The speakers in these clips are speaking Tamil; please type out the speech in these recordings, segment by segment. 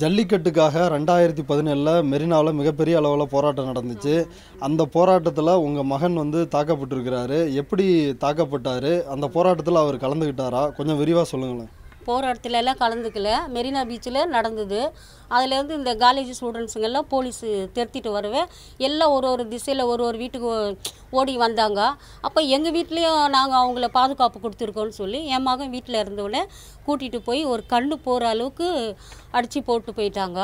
ஜல்லிக்கட்டுக்காக ரெண்டாயிரத்தி பதினேழில் மெரினாவில் மிகப்பெரிய அளவில் போராட்டம் நடந்துச்சு அந்த போராட்டத்தில் உங்கள் மகன் வந்து தாக்கப்பட்டிருக்கிறாரு எப்படி தாக்கப்பட்டார் அந்த போராட்டத்தில் அவர் கலந்துக்கிட்டாரா கொஞ்சம் விரிவாக சொல்லுங்களேன் போகிற இடத்துலலாம் கலந்துக்கல மெரினா பீச்சில் நடந்தது அதுலேருந்து இந்த காலேஜ் ஸ்டூடெண்ட்ஸுங்கெல்லாம் போலீஸ் திருத்திட்டு வரவே எல்லாம் ஒரு ஒரு திசையில் ஒரு ஒரு வீட்டுக்கு ஓடி வந்தாங்க அப்போ எங்கள் வீட்லேயும் நாங்கள் அவங்கள பாதுகாப்பு கொடுத்துருக்கோன்னு சொல்லி என் மகன் வீட்டில் இருந்தவுடனே கூட்டிகிட்டு போய் ஒரு கண்ணு போகிற அளவுக்கு அடித்து போட்டு போயிட்டாங்க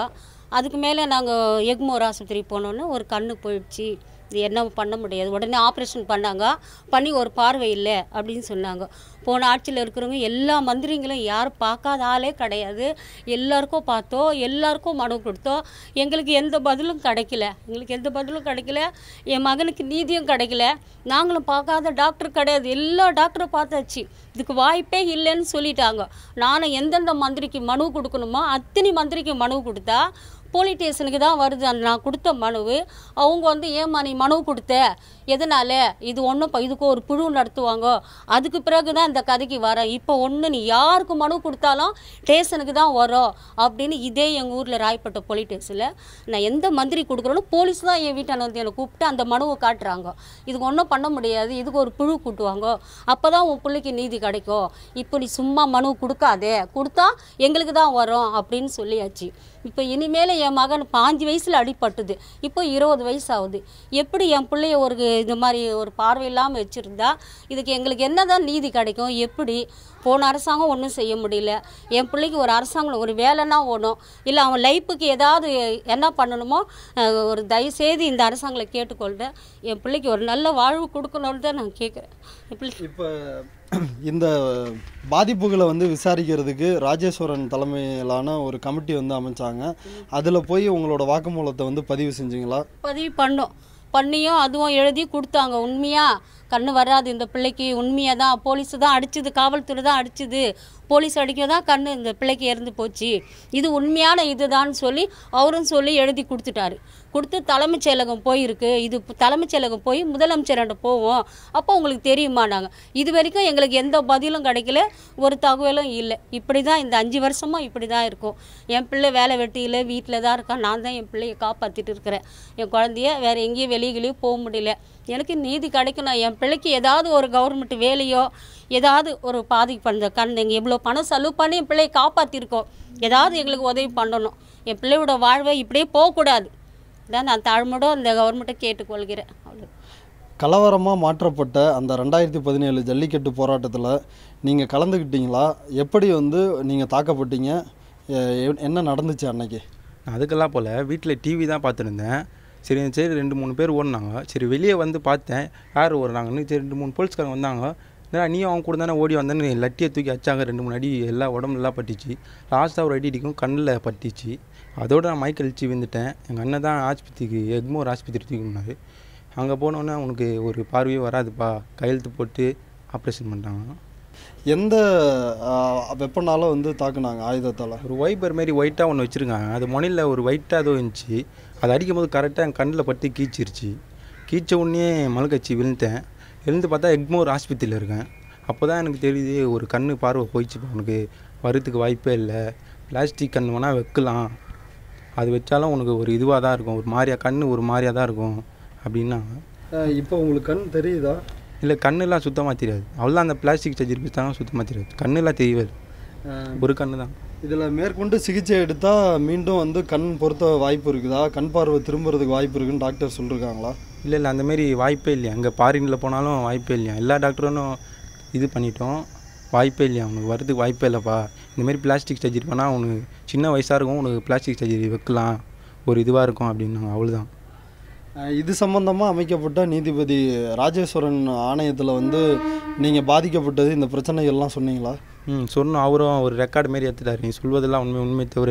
அதுக்கு மேலே நாங்கள் எக்மோர் ஆஸ்பத்திரி போனோன்னு ஒரு கண்ணு போயிடுச்சு இது என்ன பண்ண முடியாது உடனே ஆப்ரேஷன் பண்ணாங்க பண்ணி ஒரு பார்வை இல்லை அப்படின்னு சொன்னாங்க போன ஆட்சியில் இருக்கிறவங்க எல்லா மந்திரிங்களும் யாரும் பார்க்காத ஆளே கிடையாது எல்லாருக்கும் பார்த்தோம் எல்லாருக்கும் மனு கொடுத்தோம் எங்களுக்கு எந்த பதிலும் கிடைக்கல எங்களுக்கு எந்த பதிலும் கிடைக்கல என் மகனுக்கு நீதியும் கிடைக்கல நாங்களும் பார்க்காத டாக்டர் கிடையாது எல்லா டாக்டரும் பார்த்தாச்சு இதுக்கு வாய்ப்பே இல்லைன்னு சொல்லிட்டாங்க நானும் எந்தெந்த மந்திரிக்கு மனு கொடுக்கணுமோ அத்தனை மந்திரிக்கு மனு கொடுத்தா போலீஸ் ஸ்டேஷனுக்கு தான் வருது அந்த நான் கொடுத்த மனுவு அவங்க வந்து ஏமா நீ மனு கொடுத்த எதனால இது ஒன்றும் இப்போ இதுக்கு ஒரு குழு நடத்துவாங்க அதுக்கு பிறகு தான் இந்த கதைக்கு வரேன் இப்போ ஒன்று நீ யாருக்கு மனு கொடுத்தாலும் ஸ்டேஷனுக்கு தான் வரும் அப்படின்னு இதே எங்கள் ஊரில் ராயப்பட்ட போலீஸ் ஸ்டேஷனில் நான் எந்த மந்திரி கொடுக்குறேன்னு போலீஸ் தான் என் வீட்டான வந்து என்னை கூப்பிட்டு அந்த மனுவை காட்டுறாங்க இதுக்கு ஒன்றும் பண்ண முடியாது இதுக்கு ஒரு புழு கூட்டுவாங்க அப்போ தான் உன் பிள்ளைக்கு நீதி கிடைக்கும் இப்போ நீ சும்மா மனு கொடுக்காதே கொடுத்தா எங்களுக்கு தான் வரும் அப்படின்னு சொல்லியாச்சு இப்போ இனிமேல் என் மகன் பாஞ்சு வயசில் அடிப்பட்டுது இப்போ இருபது வயசு ஆகுது எப்படி என் பிள்ளைய ஒரு இது மாதிரி ஒரு பார்வை இல்லாமல் வச்சுருந்தா இதுக்கு எங்களுக்கு என்ன தான் நீதி கிடைக்கும் எப்படி போன அரசாங்கம் ஒன்றும் செய்ய முடியல என் பிள்ளைக்கு ஒரு அரசாங்கம் ஒரு வேலைன்னா ஓடும் இல்லை அவன் லைஃபுக்கு ஏதாவது என்ன பண்ணணுமோ ஒரு தயவுசெய்து இந்த அரசாங்கத்தை கேட்டுக்கொள்கிறேன் என் பிள்ளைக்கு ஒரு நல்ல வாழ்வு கொடுக்கணும்னு தான் நான் கேட்குறேன் இப்போ இந்த பாதிப்புகளை வந்து விசாரிக்கிறதுக்கு ராஜேஸ்வரன் தலைமையிலான ஒரு கமிட்டி வந்து அமைச்சாங்க அதில் போய் உங்களோட வாக்குமூலத்தை வந்து பதிவு செஞ்சீங்களா பதிவு பண்ணோம் பண்ணியும் அதுவும் எழுதி கொடுத்தாங்க உண்மையாக கண்ணு வராது இந்த பிள்ளைக்கு உண்மையாக தான் போலீஸு தான் அடிச்சுது காவல்துறை தான் அடிச்சுது போலீஸ் அடிக்க தான் கண்ணு இந்த பிள்ளைக்கு இறந்து போச்சு இது உண்மையான இதுதான்னு சொல்லி அவரும் சொல்லி எழுதி கொடுத்துட்டாரு கொடுத்து தலைமைச் செயலகம் போயிருக்கு இது தலைமைச் செயலகம் போய் முதலமைச்சர்கிட்ட போவோம் அப்போ உங்களுக்கு தெரியுமா நாங்கள் இது வரைக்கும் எங்களுக்கு எந்த பதிலும் கிடைக்கல ஒரு தகவலும் இல்லை இப்படி தான் இந்த அஞ்சு வருஷமும் இப்படி தான் இருக்கும் என் பிள்ளை வேலை வெட்டியில் வீட்டில் தான் இருக்கான் நான் தான் என் பிள்ளையை காப்பாற்றிட்டு இருக்கிறேன் என் குழந்தைய வேறு எங்கேயும் வெளியிலேயும் போக முடியல எனக்கு நீதி கிடைக்கணும் என் பிள்ளைக்கு ஏதாவது ஒரு கவர்மெண்ட் வேலையோ ஏதாவது ஒரு பாதிப்பு பண்ணுற கண் எங்கள் எவ்வளோ பணம் செலவு பண்ணி என் பிள்ளையை காப்பாற்றிருக்கோம் ஏதாவது எங்களுக்கு உதவி பண்ணணும் என் பிள்ளையோட வாழ்வை இப்படியே போகக்கூடாது தான் நான் தாழ்மோட அந்த கவர்மெண்ட்டை கேட்டுக்கொள்கிறேன் அவ்வளோ கலவரமாக மாற்றப்பட்ட அந்த ரெண்டாயிரத்தி பதினேழு ஜல்லிக்கட்டு போராட்டத்தில் நீங்கள் கலந்துக்கிட்டீங்களா எப்படி வந்து நீங்கள் தாக்கப்பட்டீங்க என்ன நடந்துச்சு அன்னைக்கு அதுக்கெல்லாம் போல் வீட்டில் டிவி தான் பார்த்துருந்தேன் சரி சரி ரெண்டு மூணு பேர் ஓடினாங்க சரி வெளியே வந்து பார்த்தேன் யார் ஓடுறாங்கன்னு சரி ரெண்டு மூணு போலீஸ்காரங்க வந்தாங்க ஏன்னா நீ அவங்க கூட தானே ஓடி வந்தேன்னு லட்டியை தூக்கி வச்சாங்க ரெண்டு மூணு அடி எல்லாம் உடம்புலாம் பட்டுச்சு லாஸ்ட்டாக ஒரு அடி அடிக்கும் கண்ணில் பட்டுச்சு அதோடு நான் மயக்க அழிச்சு விழுந்துட்டேன் எங்கள் அண்ணன் தான் ஆஸ்பத்திரிக்கு எக்மோர் ஆஸ்பத்திரி தூக்கி போனார் அங்கே போனோன்னே உனக்கு ஒரு பார்வையே வராதுப்பா கையெழுத்து போட்டு ஆப்ரேஷன் பண்ணிட்டாங்க எந்த வெப்பனால வந்து தாக்குனாங்க ஆயுதத்தால் ஒரு வைபர் மாரி ஒயிட்டாக ஒன்று வச்சுருக்காங்க அது முனையில் ஒரு ஒயிட்டாக இருந்துச்சு அது அடிக்கும் போது கரெக்டாக என் கண்ணில் பட்டு கீச்சிருச்சு கீச்ச உடனே மலக்கச்சி விழுந்தேன் எழுந்து பார்த்தா எக்மோர் ஆஸ்பத்திரியில் இருக்கேன் அப்போ தான் எனக்கு தெரியுது ஒரு கண் பார்வை போயிடுச்சு உனக்கு வரத்துக்கு வாய்ப்பே இல்லை பிளாஸ்டிக் கண் வேணால் வைக்கலாம் அது வச்சாலும் உனக்கு ஒரு இதுவாக தான் இருக்கும் ஒரு மாதிரியா கண் ஒரு மாதிரியாக தான் இருக்கும் அப்படின்னா இப்போ உங்களுக்கு கண் தெரியுதா இல்லை கண்ணெல்லாம் சுத்தமாக தெரியாது அவ்வளோ அந்த பிளாஸ்டிக் சர்ஜரி தான் சுத்தமாக தெரியாது கண்ணெல்லாம் தெரியாது ஒரு கண்ணு தான் இதில் மேற்கொண்டு சிகிச்சை எடுத்தால் மீண்டும் வந்து கண் பொறுத்த வாய்ப்பு இருக்குதா கண் பார்வை திரும்புறதுக்கு வாய்ப்பு இருக்குன்னு டாக்டர் சொல்லியிருக்காங்களா இல்லை இல்லை அந்தமாரி வாய்ப்பே இல்லையா அங்கே பாரினில் போனாலும் வாய்ப்பே இல்லையா எல்லா டாக்டரும் இது பண்ணிட்டோம் வாய்ப்பே இல்லையா உனக்கு வரதுக்கு வாய்ப்பே இல்லைப்பா இந்தமாரி பிளாஸ்டிக் சர்ஜரி பண்ணால் உனக்கு சின்ன வயசாக இருக்கும் உனக்கு பிளாஸ்டிக் சர்ஜரி வைக்கலாம் ஒரு இதுவாக இருக்கும் அப்படின்னாங்க அவ்வளோதான் இது சம்பந்தமாக அமைக்கப்பட்ட நீதிபதி ராஜேஸ்வரன் ஆணையத்தில் வந்து நீங்கள் பாதிக்கப்பட்டது இந்த எல்லாம் சொன்னீங்களா ம் சொன்னோம் அவரும் ஒரு ரெக்கார்டு மாரி எடுத்துட்டார் நீ சொல்வதெல்லாம் உண்மை உண்மை தவிர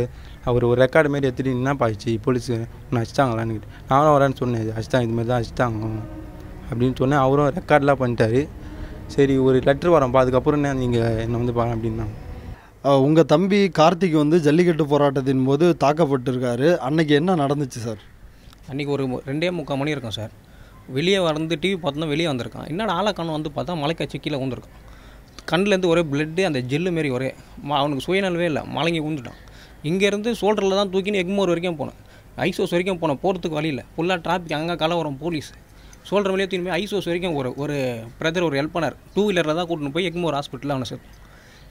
அவர் ஒரு ரெக்கார்டு மாரி எடுத்துட்டு என்ன பாய்ச்சி போலீஸு நான் அடிச்சிட்டாங்களான்னு நானும் வரேன்னு சொன்னேன் அடிச்சிட்டாங்க இது மாதிரி தான் அடிச்சிட்டாங்க அப்படின்னு சொன்னேன் அவரும் ரெக்கார்டெலாம் பண்ணிட்டாரு சரி ஒரு லெட்ரு வரோம் அதுக்கப்புறம் என்ன நீங்கள் என்னை வந்து பாரு அப்படின்னா உங்கள் தம்பி கார்த்திக் வந்து ஜல்லிக்கட்டு போராட்டத்தின் போது தாக்கப்பட்டிருக்காரு அன்னைக்கு என்ன நடந்துச்சு சார் அன்றைக்கி ஒரு ரெண்டே முக்கால் மணி இருக்கும் சார் வெளியே வந்து டிவி பார்த்தோன்னா வெளியே வந்திருக்கான் என்னடா ஆளை கண்ணு வந்து பார்த்தா மலைக்காய்ச்சி கீழே ஊந்துருக்கான் கண்ணிலேருந்து ஒரே பிளட்டு அந்த ஜெல்லு மாரி ஒரே அவனுக்கு சுயநலவே இல்லை மலங்கி ஊந்துட்டான் இங்கேருந்து சோல்டரில் தான் தூக்கின்னு எக்மோர் வரைக்கும் போனேன் ஐசோஸ் வரைக்கும் போனேன் போகிறதுக்கு வழியில் ஃபுல்லாக டிராஃபிக் அங்கே கலவரம் போலீஸ் சோல்டர் வழியாக தூக்கி ஐசோஸ் வரைக்கும் ஒரு ஒரு பிரதர் ஒரு ஹெல்ப் பண்ணார் டூ வீலரில் தான் கூட்டின்னு போய் எக்மோர் ஹாஸ்பிட்டலில் அவனை சேர்த்து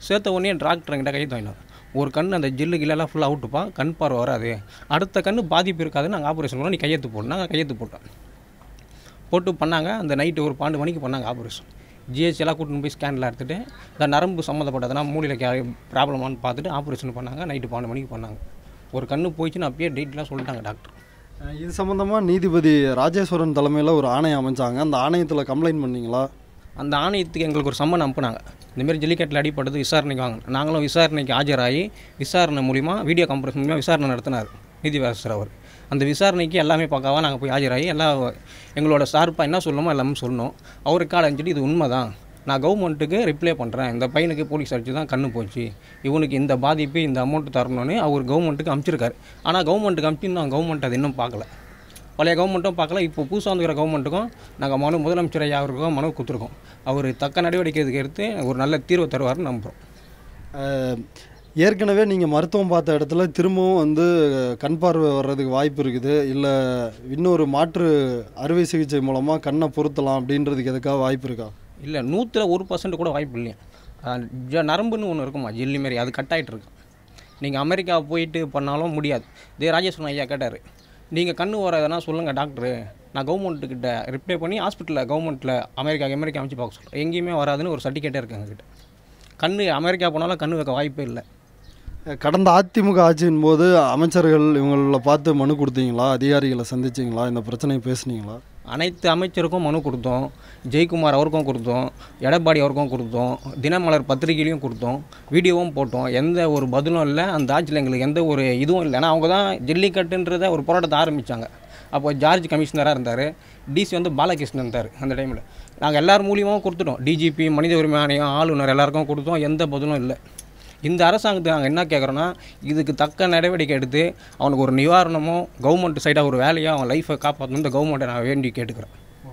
சேர்த்த உடனே டாக்டர் என்கிட்ட கையை வாங்கினார் ஒரு கண் அந்த ஜெல்லு கிலெல்லாம் ஃபுல்லாக அவுட்டுப்பான் கண் பார்வை வராது அடுத்த கண் பாதிப்பு இருக்காது நாங்கள் ஆப்ரேஷன் பண்ணோம் நீ கையெழுத்து போடணும் நாங்கள் கையெழுத்து போட்டோம் போட்டு பண்ணாங்க அந்த நைட்டு ஒரு பன்னெண்டு மணிக்கு பண்ணாங்க ஆப்ரேஷன் ஜிஹெச் எல்லாம் கூட்டின்னு போய் ஸ்கேனில் எடுத்துகிட்டு இந்த நரம்பு சம்மந்தப்பட்டதுனா மூலியில் கே ப்ராப்ளமானு பார்த்துட்டு ஆப்ரேஷன் பண்ணாங்க நைட்டு பன்னெண்டு மணிக்கு பண்ணாங்க ஒரு கண்ணு போயிடுச்சுன்னு அப்பயே டேட்லாம் சொல்லிட்டாங்க டாக்டர் இது சம்மந்தமாக நீதிபதி ராஜேஸ்வரன் தலைமையில் ஒரு ஆணையம் அமைச்சாங்க அந்த ஆணையத்தில் கம்ப்ளைண்ட் பண்ணிங்களா அந்த ஆணையத்துக்கு எங்களுக்கு ஒரு சம்மன் அனுப்புனாங்க இந்தமாரி ஜல்லிக்கட்டில் அடிப்பட்டது விசாரணைக்கு வாங்க நாங்களும் விசாரணைக்கு ஆஜராகி விசாரணை மூலிமா வீடியோ கான்ஃபரன்ஸ் மூலிமா விசாரணை நடத்தினார் நீதிபதி அவர் அந்த விசாரணைக்கு எல்லாமே பக்காவாக நாங்கள் போய் ஆஜராகி எல்லா எங்களோட சார்பாக என்ன சொல்லணுமோ எல்லாமே சொல்லணும் அவருக்கு அடைஞ்சிட்டு இது உண்மை தான் நான் கவர்மெண்ட்டுக்கு ரிப்ளை பண்ணுறேன் இந்த பையனுக்கு போலீஸ் அடித்து தான் கண்ணு போச்சு இவனுக்கு இந்த பாதிப்பு இந்த அமௌண்ட் தரணும்னு அவர் கவர்மெண்ட்டுக்கு அனுப்பிச்சிருக்காரு ஆனால் கவர்மெண்ட்டுக்கு அனுப்பிச்சு நான் கவர்மெண்ட் அது இன்னும் பார்க்கல பழைய கவர்மெண்ட்டும் பார்க்கல இப்போ புதுசாக வந்துக்கிற கவர்மெண்ட்டுக்கும் நாங்கள் மனு முதலமைச்சர் ஐயா மனு கொடுத்துருக்கோம் அவர் தக்க நடவடிக்கை எடுத்து ஒரு நல்ல தீர்வு தருவார்னு நம்புகிறோம் ஏற்கனவே நீங்கள் மருத்துவம் பார்த்த இடத்துல திரும்பவும் வந்து கண் பார்வை வர்றதுக்கு வாய்ப்பு இருக்குது இல்லை இன்னொரு மாற்று அறுவை சிகிச்சை மூலமாக கண்ணை பொருத்தலாம் அப்படின்றதுக்கு எதுக்காக வாய்ப்பு இருக்கா இல்லை நூற்றில் ஒரு பர்சன்ட் கூட வாய்ப்பு இல்லையா நரம்புன்னு ஒன்று இருக்குமா ஜெல்லி மாரி அது கட் ஆகிட்டு இருக்கு நீங்கள் அமெரிக்கா போயிட்டு பண்ணாலும் முடியாது இதே ராஜேஸ்வரன் ஐயா கேட்டார் நீங்கள் கண்ணு வரதுனா சொல்லுங்கள் டாக்டரு நான் கவர்மெண்ட்டுக்கிட்ட ரிப்ளை பண்ணி ஹாஸ்பிட்டலில் கவர்மெண்ட்டில் அமெரிக்கா அமெரிக்கா அமைச்சு பார்க்க சொல்கிறேன் எங்கேயுமே வராதுன்னு ஒரு சர்டிஃபிகேட்டே இருக்குது எங்ககிட்ட கண் அமெரிக்கா போனாலும் கண்ணு வைக்க வாய்ப்பே இல்லை கடந்த அதிமுக ஆட்சியின் போது அமைச்சர்கள் இவங்களை பார்த்து மனு கொடுத்தீங்களா அதிகாரிகளை சந்திச்சிங்களா இந்த பிரச்சனையை பேசுனீங்களா அனைத்து அமைச்சருக்கும் மனு கொடுத்தோம் ஜெயக்குமார் அவருக்கும் கொடுத்தோம் எடப்பாடி அவருக்கும் கொடுத்தோம் தினமலர் பத்திரிகையிலையும் கொடுத்தோம் வீடியோவும் போட்டோம் எந்த ஒரு பதிலும் இல்லை அந்த ஆட்சியில் எங்களுக்கு எந்த ஒரு இதுவும் இல்லை ஏன்னா அவங்க தான் ஜல்லிக்கட்டுன்றத ஒரு போராட்டத்தை ஆரம்பித்தாங்க அப்போ ஜார்ஜ் கமிஷனராக இருந்தார் டிசி வந்து பாலகிருஷ்ணன் இருந்தார் அந்த டைமில் நாங்கள் எல்லார் மூலியமாகவும் கொடுத்துட்டோம் டிஜிபி மனித உரிமை ஆணையம் ஆளுநர் எல்லாருக்கும் கொடுத்தோம் எந்த பதிலும் இல்லை இந்த அரசாங்கத்துக்கு நாங்கள் என்ன கேட்குறோன்னா இதுக்கு தக்க நடவடிக்கை எடுத்து அவனுக்கு ஒரு நிவாரணமும் கவர்மெண்ட் சைடாக ஒரு வேலையாக அவன் லைஃப்பை காப்பாற்றணும் இந்த கவர்மெண்ட்டை நான் வேண்டி கேட்டுக்கிறேன்